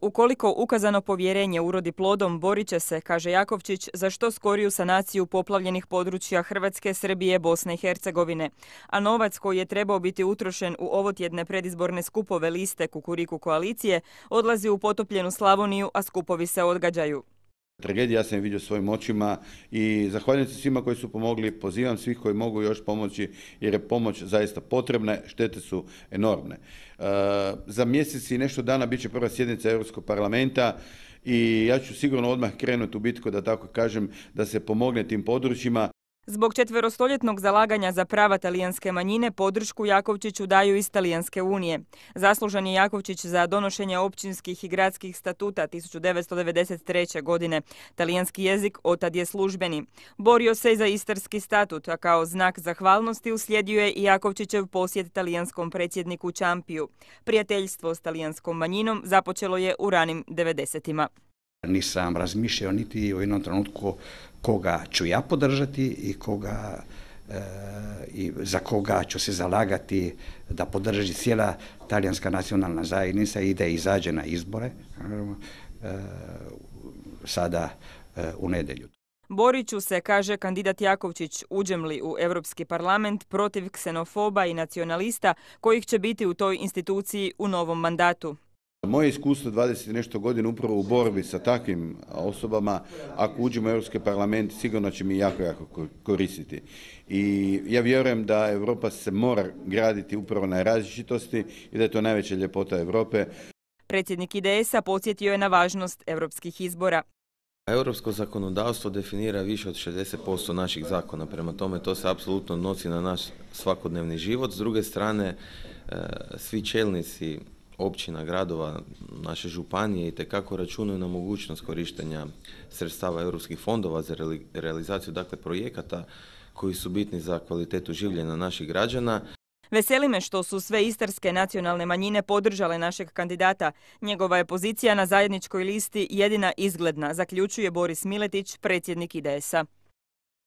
Ukoliko ukazano povjerenje urodi plodom, borit će se, kaže Jakovčić, za što skoriju sanaciju poplavljenih područja Hrvatske, Srbije, Bosne i Hercegovine. A novac koji je trebao biti utrošen u ovotjedne predizborne skupove liste Kukuriku koalicije odlazi u potopljenu Slavoniju, a skupovi se odgađaju. Tragedija ja sam je vidio svojim očima i zahvaljujem se svima koji su pomogli, pozivam svih koji mogu još pomoći jer je pomoć zaista potrebna, štete su enormne. E, za mjesec i nešto dana bit će prva sjednica Europskog parlamenta i ja ću sigurno odmah krenuti u bitku, da tako kažem, da se pomogne tim područjima. Zbog četverostoljetnog zalaganja za prava talijanske manjine podršku Jakovčiću daju iz Talijanske unije. Zaslužan je Jakovčić za donošenje općinskih i gradskih statuta 1993. godine. Talijanski jezik otad je službeni. Borio se i za istarski statut, a kao znak zahvalnosti uslijedio je i Jakovčićev posjet talijanskom predsjedniku Čampiju. Prijateljstvo s talijanskom manjinom započelo je u ranim 90-ima. Nisam razmišljao niti u jednom trenutku koga ću ja podržati i koga eh, i za koga ću se zalagati da podrži cijela talijanska nacionalna zajednica i da izađe na izbore eh, sada eh, u nedjelju. Boriću se, kaže kandidat Jakovčić, uđem li u Europski parlament protiv ksenofoba i nacionalista kojih će biti u toj instituciji u novom mandatu. Moje iskustvo 20 nešto godina upravo u borbi sa takvim osobama, ako uđemo u Europski parlament, sigurno će mi jako, jako koristiti. I ja vjerujem da Europa se mora graditi upravo na različitosti i da je to najveća ljepota Europe. Predsjednik IDS-a podsjetio je na važnost europskih izbora. Europsko zakonodavstvo definira više od 60% naših zakona, prema tome to se apsolutno nosi na naš svakodnevni život. S druge strane, eh, svi čelnici općina, gradova, naše županije i tekako računaju na mogućnost korištenja sredstava europskih fondova za realizaciju dakle projekata koji su bitni za kvalitetu življenja naših građana. Veseli me što su sve istarske nacionalne manjine podržale našeg kandidata. Njegova je pozicija na zajedničkoj listi jedina izgledna, zaključuje Boris Miletić, predsjednik IDS-a.